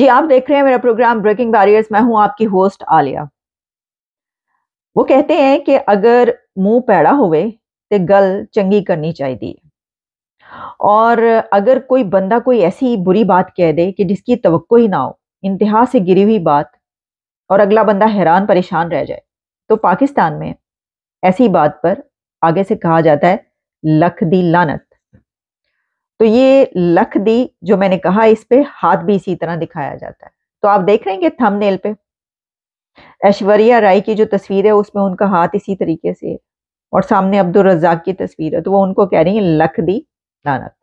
जी आप देख रहे हैं मेरा प्रोग्राम ब्रेकिंग बैरियर्स मैं हूं आपकी होस्ट आलिया वो कहते हैं कि अगर मुंह पैड़ा होवे तो गल चंगी करनी चाहिए और अगर कोई बंदा कोई ऐसी बुरी बात कह दे कि जिसकी तो ही ना हो इंतहा से गिरी हुई बात और अगला बंदा हैरान परेशान रह जाए तो पाकिस्तान में ऐसी बात पर आगे से कहा जाता है लख दी लानत तो ये लख दी जो मैंने कहा इस पे हाथ भी इसी तरह दिखाया जाता है तो आप देख रहे हैं थंबनेल पे ऐश्वर्या राय की जो तस्वीर है उसमें उनका हाथ इसी तरीके से है और सामने अब्दुल रजाक की तस्वीर है तो वो उनको कह रही है लख दी लानत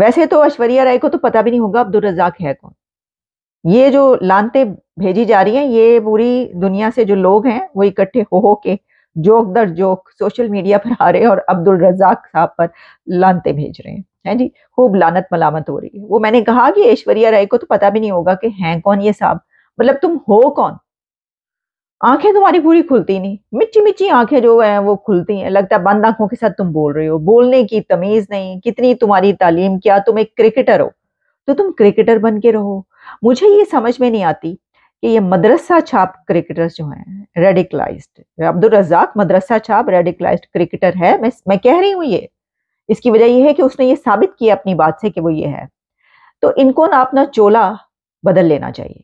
वैसे तो ऐश्वर्या राय को तो पता भी नहीं होगा अब्दुल रजाक है कौन ये जो लानते भेजी जा रही हैं ये पूरी दुनिया से जो लोग हैं वो इकट्ठे हो हो के जोक दर जोक सोशल मीडिया पर आ रहे हैं और अब्दुल रज़ाक साहब पर लानते भेज रहे हैं हैं जी खूब लानत मलामत हो रही है वो मैंने कहा कि ऐश्वर्या राय को तो पता भी नहीं होगा कि हैं कौन ये साहब मतलब तुम हो कौन आंखें तुम्हारी पूरी खुलती नहीं मिच्ची मिच्ची आंखें जो हैं वो खुलती हैं लगता है बंद आंखों के साथ तुम बोल रहे हो बोलने की तमीज नहीं कितनी तुम्हारी तालीम क्या तुम एक क्रिकेटर हो तो तुम क्रिकेटर बन के रहो मुझे ये समझ में नहीं आती कि ये मदरसा छाप क्रिकेटर्स जो हैं रेडिकलाइज्ड अब्दुल रजाक मदरसा छाप रेडिकलाइज्ड क्रिकेटर है मैं मैं कह रही हूँ ये इसकी वजह यह है कि उसने ये साबित किया अपनी बात से कि वो ये है तो इनको ना अपना चोला बदल लेना चाहिए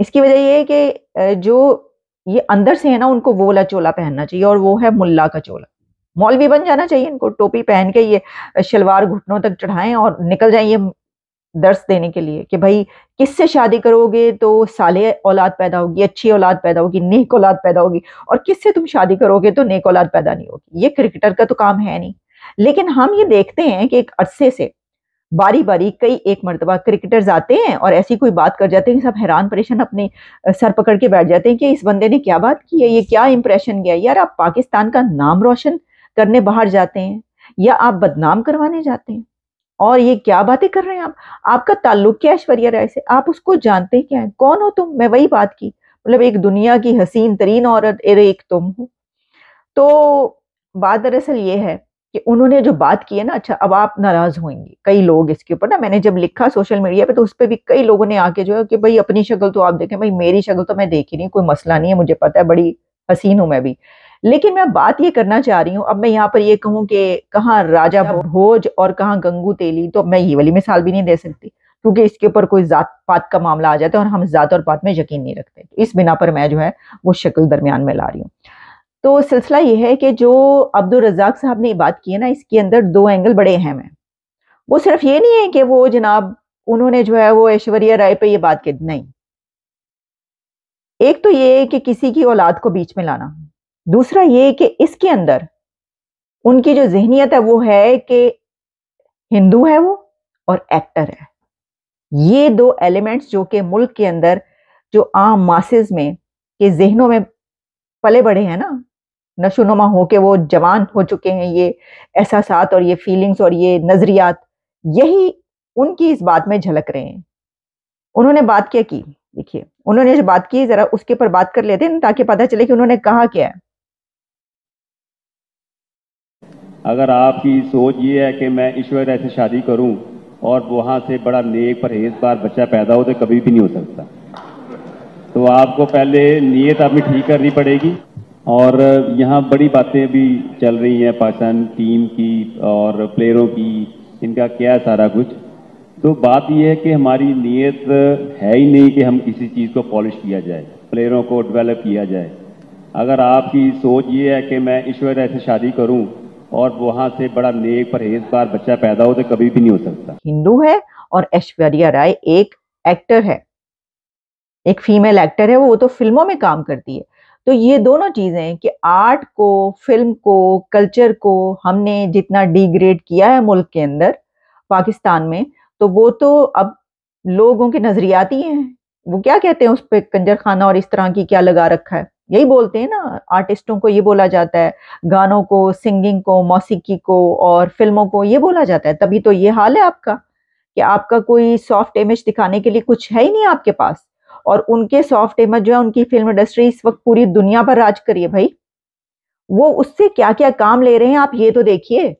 इसकी वजह यह है कि जो ये अंदर से है ना उनको वो वाला चोला पहनना चाहिए और वो है मुल्ला का चोला मौलवी बन जाना चाहिए इनको टोपी पहन के ये शलवार घुटनों तक चढ़ाएं और निकल जाएं ये दर्श देने के लिए कि भाई किससे शादी करोगे तो साले औलाद पैदा होगी अच्छी औलाद पैदा होगी नेक औलाद पैदा होगी और किससे तुम शादी करोगे तो नेक औलाद पैदा नहीं होगी ये क्रिकेटर का तो काम है नहीं लेकिन हम ये देखते हैं कि एक अरसे से बारी बारी कई एक मरतबा क्रिकेटर्स आते हैं और ऐसी कोई बात कर जाते हैं सब हैरान परेशान अपने सर पकड़ के बैठ जाते हैं कि इस बंदे ने क्या बात की है ये क्या इंप्रेशन गया यार आप पाकिस्तान का नाम रोशन करने बाहर जाते हैं या आप बदनाम करवाने जाते हैं और ये क्या बातें कर रहे हैं आप आपका ताल्लुक क्या ऐश्वर्या राय से आप उसको जानते क्या है कौन हो तुम मैं वही बात की मतलब एक दुनिया की हसीन तरीन औरत एक तुम हो तो बात दरअसल ये है कि उन्होंने जो बात की है ना अच्छा अब आप नाराज होंगे कई लोग इसके ऊपर ना मैंने जब लिखा सोशल मीडिया पे तो उस पर भी कई लोगों ने आके जो है कि भाई अपनी शक्ल तो आप देखें भाई मेरी शक्ल तो मैं देख ही नहीं कोई मसला नहीं है मुझे पता है बड़ी हसीन हूं मैं भी लेकिन मैं बात ये करना चाह रही हूँ अब मैं यहाँ पर ये कहूँ कि कहाँ राजा भोज और कहाँ गंगू तेली तो मैं ये वाली मिसाल भी नहीं दे सकती क्योंकि इसके ऊपर कोई जात पात का मामला आ जाता है और हम जात और पात में यकीन नहीं रखते तो इस बिना पर मैं जो है वो शक्ल दरमियान में ला रही हूँ तो सिलसिला ये है कि जो अब्दुल रज़ाक साहब ने बात की है ना इसके अंदर दो एंगल बड़े अहम हैं वो सिर्फ ये नहीं है कि वो जनाब उन्होंने जो है वो ऐश्वर्या राय पे ये बात की नहीं एक तो ये है कि किसी की औलाद को बीच में लाना दूसरा ये कि इसके अंदर उनकी जो जहनीत है वो है कि हिंदू है वो और एक्टर है ये दो एलिमेंट्स जो कि मुल्क के अंदर जो आम मासज में के जहनों में पले बड़े हैं ना नशोनुमा हो के वो जवान हो चुके हैं ये एहसास और ये फीलिंग्स और ये नज़रियात यही उनकी इस बात में झलक रहे हैं उन्होंने बात क्या की देखिए उन्होंने जो बात की ज़रा उसके ऊपर बात कर लेते हैं ताकि पता चले कि उन्होंने कहा क्या है अगर आपकी सोच ये है कि मैं ईश्वर ऐसे शादी करूं और वहां से बड़ा नेक बार बच्चा पैदा हो तो कभी भी नहीं हो सकता तो आपको पहले नीयत अपनी ठीक करनी पड़ेगी और यहाँ बड़ी बातें भी चल रही हैं पाकिस्तान टीम की और प्लेयरों की इनका क्या है सारा कुछ तो बात यह है कि हमारी नीयत है ही नहीं कि हम किसी चीज़ को पॉलिश किया जाए प्लेयरों को डेवलप किया जाए अगर आपकी सोच ये है कि मैं ईश्वर ऐसे शादी करूं और वहां से बड़ा नेक बार बच्चा पैदा हो तो कभी भी नहीं हो सकता हिंदू है और ऐश्वर्या राय एक एक्टर है एक फीमेल एक्टर है वो तो फिल्मों में काम करती है तो ये दोनों चीज़ें कि आर्ट को फिल्म को कल्चर को हमने जितना डिग्रेड किया है मुल्क के अंदर पाकिस्तान में तो वो तो अब लोगों के नज़रियाती हैं वो क्या कहते हैं उस पर कंजर खाना और इस तरह की क्या लगा रखा है यही बोलते हैं ना आर्टिस्टों को ये बोला जाता है गानों को सिंगिंग को मौसीकी को और फिल्मों को ये बोला जाता है तभी तो ये हाल है आपका कि आपका कोई सॉफ्ट इमेज दिखाने के लिए कुछ है ही नहीं आपके पास और उनके सॉफ्ट इमेज जो है उनकी फिल्म इंडस्ट्री इस वक्त पूरी दुनिया पर राज करिए भाई वो उससे क्या क्या काम ले रहे हैं आप ये तो देखिए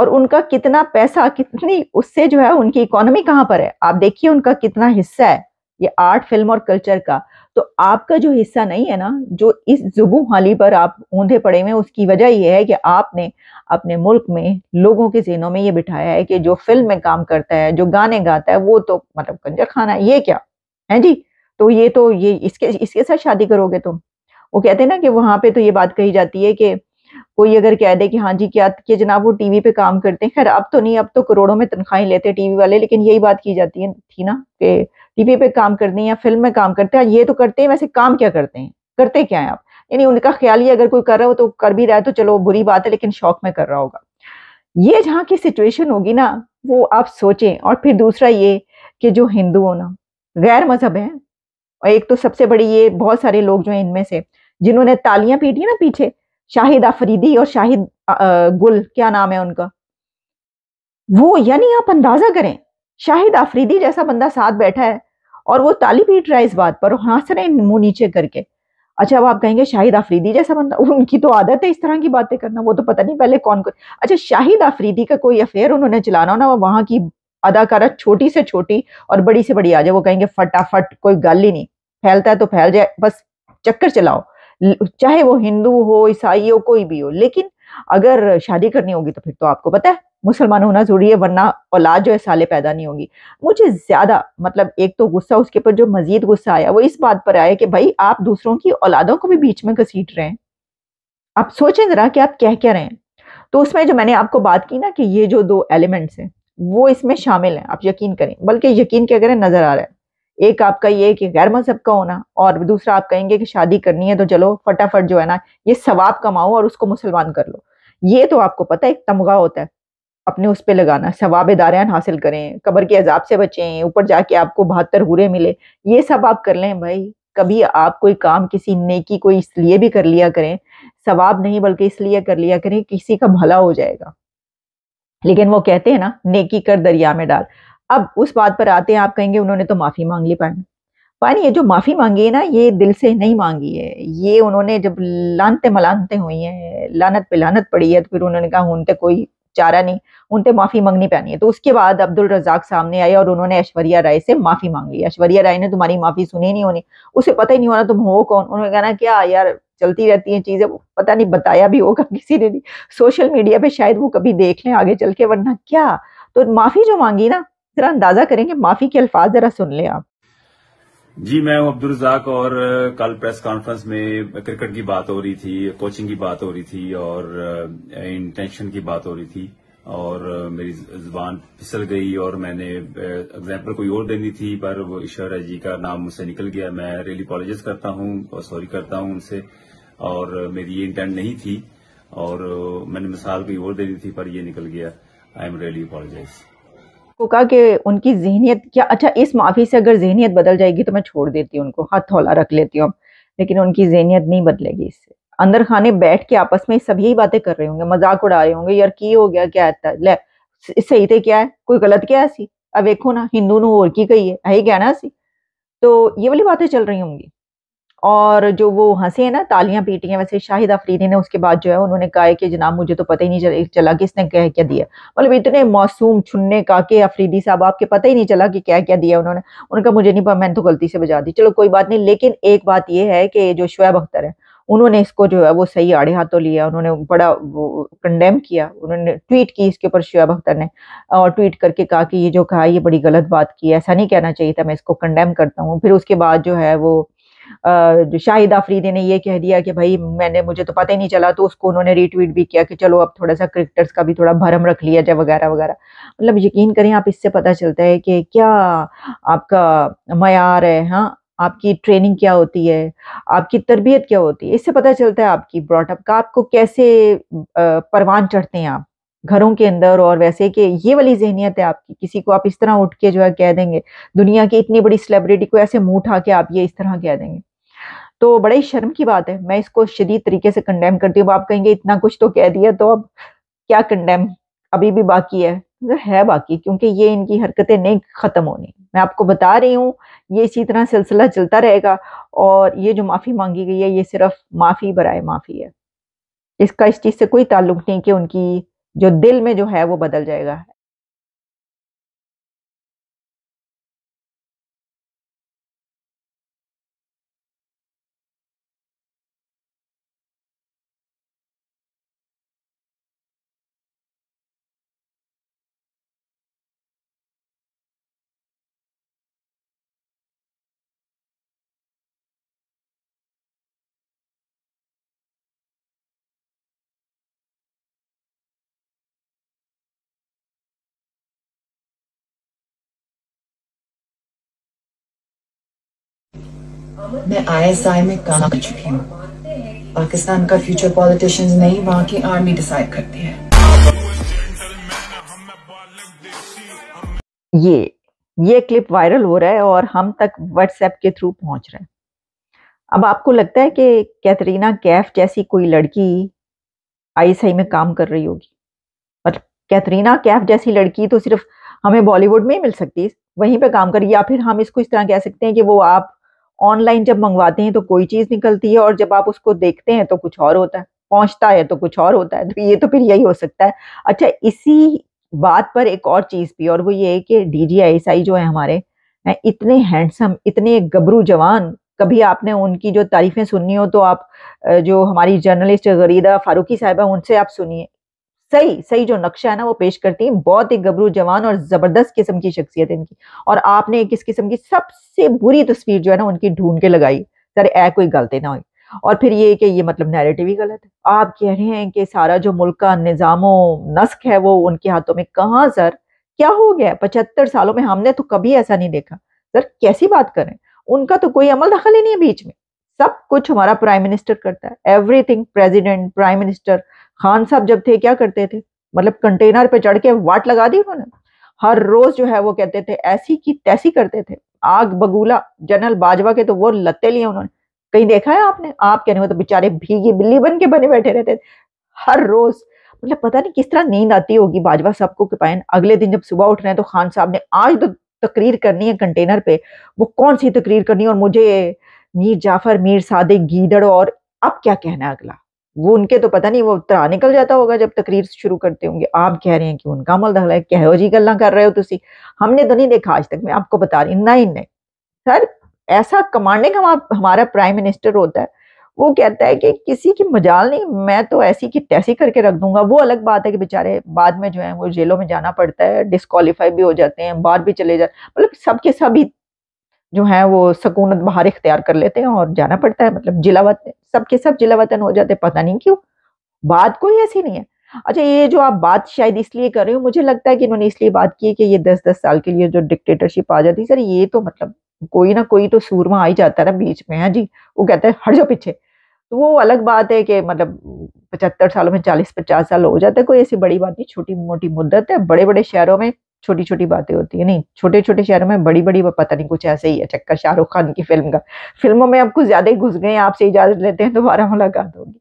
और उनका कितना पैसा कितनी उससे जो है उनकी इकोनॉमी कहाँ पर है आप देखिए उनका कितना हिस्सा है ये आर्ट फिल्म और कल्चर का तो आपका जो हिस्सा नहीं है ना जो इस जुबू हाली पर आप ऊंधे पड़े हुए उसकी वजह यह है कि आपने अपने मुल्क में लोगों के जहनों में ये बिठाया है कि जो फिल्म में काम करता है जो गाने गाता है वो तो मतलब कंजर खाना है ये क्या है जी तो ये तो ये इसके इसके साथ शादी करोगे तुम वो कहते हैं ना कि वहां पे तो ये बात कही जाती है कि कोई अगर कह दे कि हाँ जी क्या कि जनाब वो टीवी पे काम करते हैं खैर अब तो नहीं अब तो करोड़ों में तनख्वाही लेते हैं टीवी वाले लेकिन यही बात की जाती है थी ना कि टीवी पे काम करते हैं या फिल्म में काम करते हैं ये तो करते हैं वैसे काम क्या करते हैं करते क्या है आप यानी उनका ख्याल ही अगर कोई कर रहा हो तो कर भी रहा है तो चलो बुरी बात है लेकिन शौक में कर रहा होगा ये जहाँ की सिचुएशन होगी ना वो आप सोचें और फिर दूसरा ये कि जो हिंदू हो ना गैर मजहब है और एक तो सबसे बड़ी ये बहुत सारे लोग जो हैं इनमें से जिन्होंने तालियां पीटी ना पीछे शाहिद आफरीदी और शाहिद गुल क्या नाम है उनका वो यानी आप अंदाजा करें शाहिद आफरीदी जैसा बंदा साथ बैठा है और वो ताली पीट रहा है इस बात पर हंस रहे मुंह नीचे करके अच्छा अब आप कहेंगे शाहिद आफरीदी जैसा बंदा उनकी तो आदत है इस तरह की बातें करना वो तो पता नहीं पहले कौन कौन अच्छा शाहिद आफरीदी का कोई अफेयर उन्होंने चलाना ना वहाँ की अदाकारा छोटी से छोटी और बड़ी से बड़ी आ जाए वो कहेंगे फटाफट कोई गल ही नहीं फैलता है तो फैल जाए बस चक्कर चलाओ चाहे वो हिंदू हो ईसाई हो कोई भी हो लेकिन अगर शादी करनी होगी तो फिर तो आपको पता है मुसलमान होना जरूरी है वरना औलाद जो है साले पैदा नहीं होगी मुझे ज़्यादा मतलब एक तो गुस्सा उसके ऊपर जो मजीद गुस्सा आया वो इस बात पर आया कि भाई आप दूसरों की औलादों को भी बीच में घसीट रहे हैं आप सोचें ज़रा कि आप क्या क्या रहे हैं तो उसमें जो मैंने आपको बात की ना कि ये जो दो एलिमेंट्स हैं वो इसमें शामिल हैं आप यकीन करें बल्कि यकीन के अगर नज़र आ रहा है एक आपका ये कि गैर मजहब का होना और दूसरा आप कहेंगे कि शादी करनी है तो चलो फटाफट जो है ना ये सवाब कमाओ और उसको मुसलमान कर लो ये तो आपको पता है एक तमगा होता है अपने उस पर लगाना सवाब दारान हासिल करें कबर के अजाब से बचें ऊपर जाके आपको बहत्तर हुरे मिले ये सब आप कर लें भाई कभी आप कोई काम किसी नेकी कोई इसलिए भी कर लिया करें सवाब नहीं बल्कि इसलिए कर लिया करें किसी का भला हो जाएगा लेकिन वो कहते हैं ना नेकी कर दरिया में डाल अब उस बात पर आते हैं आप कहेंगे उन्होंने तो माफ़ी मांग ली पानी पानी ये जो माफ़ी मांगी है ना ये दिल से नहीं मांगी है ये उन्होंने जब लानते मलानते हुई हैं लानत पे लानत पड़ी है तो फिर उन्होंने कहा उनते कोई चारा नहीं उनते माफ़ी मांगनी पानी है तो उसके बाद अब्दुल रजाक सामने आए और उन्होंने ऐश्वर्या राय से माफ़ी मांग ली ऐश्वर्या राय ने तुम्हारी माफ़ी सुनी नहीं होनी उसे पता ही नहीं होना तुम हो कौन उन्होंने कहना क्या हाँ यार चलती रहती हैं चीज़ें पता नहीं बताया भी होगा किसी ने नहीं सोशल मीडिया पे शायद वो कभी देख लें आगे चल के वरना क्या तो माफ़ी जो मांगी ना जरा अंदाजा करेंगे माफी के अल्फाज जरा सुन लें आप जी मैं हूं और कल प्रेस कॉन्फ्रेंस में क्रिकेट की बात हो रही थी कोचिंग की बात हो रही थी और इंटेंशन की बात हो रही थी और मेरी जुबान फिसल गई और मैंने एग्जाम्पल कोई और देनी थी पर वो ईश्वर जी का नाम मुझसे निकल गया मैं रेली कॉलेजेस करता हूं और सॉरी करता हूं उनसे और मेरी ये इंटेंट नहीं थी और मैंने मिसाल कोई और देनी थी पर ये निकल गया आई एम रेली अपॉलोजाइज को कहा कि उनकी जहनीत क्या अच्छा इस माफ़ी से अगर जहनीत बदल जाएगी तो मैं छोड़ देती हूँ उनको हाथ थौला रख लेती हूँ लेकिन उनकी जहनीत नहीं बदलेगी इससे अंदर खाने बैठ के आपस में सब यही बातें कर रहे होंगे मजाक उड़ा रहे होंगे यार की हो गया क्या है ले सही थे क्या है कोई गलत क्या सी अब देखो ना हिंदू ने और की कही है यही कहना सी तो ये वाली बातें चल रही होंगी और जो वो हंसे हैं ना तालियां पीटी हैं वैसे शाहिद अफरीदी ने उसके बाद जो है उन्होंने कहा कि जनाब मुझे तो पता ही नहीं चला कि इसने क्या क्या दिया मतलब इतने मासूम छुनने का कि अफरीदी साहब आपके पता ही नहीं चला कि क्या क्या दिया उन्होंने उनका मुझे नहीं पता मैंने तो गलती से बजा दी चलो कोई बात नहीं लेकिन एक बात यह है कि जो शुएब अख्तर है उन्होंने इसको जो है वो सही आड़े हाथों लिया उन्होंने बड़ा वो कंडेम किया उन्होंने ट्वीट की इसके ऊपर शुएब अख्तर ने और ट्वीट करके कहा कि ये जो कहा ये बड़ी गलत बात की ऐसा नहीं कहना चाहिए था मैं इसको कंडेम करता हूँ फिर उसके बाद जो है वो शाहिद आफरीदी ने ये कह दिया कि भाई मैंने मुझे तो पता ही नहीं चला तो उसको उन्होंने रीट्वीट भी किया कि चलो अब थोड़ा सा क्रिकेटर्स का भी थोड़ा भरम रख लिया जाए वगैरह वगैरह मतलब यकीन करें आप इससे पता चलता है कि क्या आपका मैार है हाँ आपकी ट्रेनिंग क्या होती है आपकी तरबियत क्या होती है इससे पता चलता है आपकी ब्रॉटअप का आपको कैसे परवान चढ़ते हैं आप घरों के अंदर और वैसे कि ये वाली जहनीत है आपकी किसी को आप इस तरह उठ के जो है कह देंगे दुनिया की इतनी बड़ी सेलिब्रिटी को ऐसे मुंह उठा के आप ये इस तरह कह देंगे तो बड़ा ही शर्म की बात है मैं इसको शदीद तरीके से कंडेम करती हूँ आप कहेंगे इतना कुछ तो कह दिया तो अब क्या कंडेम अभी भी बाकी है मतलब है बाकी क्योंकि ये इनकी हरकतें नहीं ख़त्म होनी मैं आपको बता रही हूँ ये इसी तरह सिलसिला चलता रहेगा और ये जो माफ़ी मांगी गई है ये सिर्फ माफ़ी बरए माफ़ी है इसका इस चीज़ से कोई ताल्लुक नहीं कि उनकी जो दिल में जो है वो बदल जाएगा मैं आईएसआई में काम कर चुकी हूँ पाकिस्तान का फ्यूचर पॉलिटिशियंस नहीं वहाँ की आर्मी डिसाइड करती है ये ये क्लिप वायरल हो रहा है और हम तक व्हाट्सएप के थ्रू पहुंच रहे हैं अब आपको लगता है कि कैथरीना कैफ जैसी कोई लड़की आईएसआई में काम कर रही होगी मतलब कैथरीना कैफ जैसी लड़की तो सिर्फ हमें बॉलीवुड में ही मिल सकती है वहीं पे काम कर या फिर हम इसको इस तरह कह सकते हैं कि वो आप ऑनलाइन जब मंगवाते हैं तो कोई चीज़ निकलती है और जब आप उसको देखते हैं तो कुछ और होता है पहुंचता है तो कुछ और होता है तो ये तो फिर यही हो सकता है अच्छा इसी बात पर एक और चीज़ भी और वो ये है कि D G I S I जो है हमारे है इतने हैंडसम इतने गबरू जवान कभी आपने उनकी जो तारीफ़ें सुननी हो तो आप जो हमारी जर्नलिस्ट गरीदा फारूकी साहिबा उनसे आप सुनिए सही सही जो नक्शा है ना वो पेश करती हैं बहुत ही गबरू जवान और ज़बरदस्त किस्म की शख्सियत है इनकी और आपने एक इस किस्म की सबसे बुरी तस्वीर जो है ना उनकी ढूंढ के लगाई सर ऐ कोई गलती ना हुई और फिर ये कि ये मतलब नैरेटिव ही गलत है आप कह रहे हैं कि सारा जो मुल्क का निज़ामो नस्क है वो उनके हाथों में कहाँ सर क्या हो गया पचहत्तर सालों में हमने तो कभी ऐसा नहीं देखा सर कैसी बात करें उनका तो कोई अमल दखल ही नहीं है बीच में सब कुछ हमारा प्राइम मिनिस्टर करता है everything president prime minister Khan साहब जब थे क्या करते थे मतलब कंटेनर पे चढ़ के वाट लगा दी उन्होंने हर रोज जो है वो कहते थे ऐसी की तैसी करते थे आग बगूला जनरल बाजवा के तो वो लते लिए उन्होंने कहीं देखा है आपने आप कहने वो तो बेचारे भीगी बिल्ली बन के बने बैठे रहते थे हर रोज मतलब पता नहीं किस तरह नींद आती होगी बाजवा साहब को पायन अगले दिन जब सुबह उठ रहे हैं तो खान साहब ने आज तो तकरीर करनी है कंटेनर पे वो कौन सी तकरीर करनी है और मुझे मीर जाफर मीर सादे गीदड़ और अब क्या कहना है अगला वो उनके तो पता नहीं वो तरह निकल जाता होगा जब तकरीर शुरू करते होंगे आप कह रहे हैं कि उनका अमल दखल है कहो जी गल कर रहे हो तुम हमने तो नहीं देखा आज तक मैं आपको बता रही नहीं नहीं सर ऐसा कमांडिंग हम हमारा प्राइम मिनिस्टर होता है वो कहता है कि किसी की मजाल नहीं मैं तो ऐसी की तैसी करके रख दूंगा वो अलग बात है कि बेचारे बाद में जो है वो जेलों में जाना पड़ता है डिस्कालीफाई भी हो जाते हैं बाहर भी चले जाते मतलब सबके सभी जो है वो सकूनत बाहर इख्तियार कर लेते हैं और जाना पड़ता है मतलब जिला सबके सब जिला वतन हो जाते पता नहीं क्यों बात कोई ऐसी नहीं है अच्छा ये जो आप बात शायद इसलिए कर रहे हो मुझे लगता है कि इन्होंने इसलिए बात की कि ये दस दस साल के लिए जो डिक्टेटरशिप आ जाती सर ये तो मतलब कोई ना कोई तो सूरमा आ ही जाता है ना बीच में है जी वो कहते हैं हर जो पीछे तो वो अलग बात है कि मतलब पचहत्तर सालों में चालीस पचास साल हो जाता है कोई ऐसी बड़ी बात नहीं छोटी मोटी मुद्दत है बड़े बड़े शहरों में छोटी छोटी बातें होती है नहीं छोटे छोटे शहरों में बड़ी बड़ी पता नहीं कुछ ऐसे ही है चक्कर शाहरुख खान की फिल्म का फिल्मों में आप कुछ ज्यादा ही घुस गए आपसे इजाजत लेते हैं दोबारा मुलाकात होगी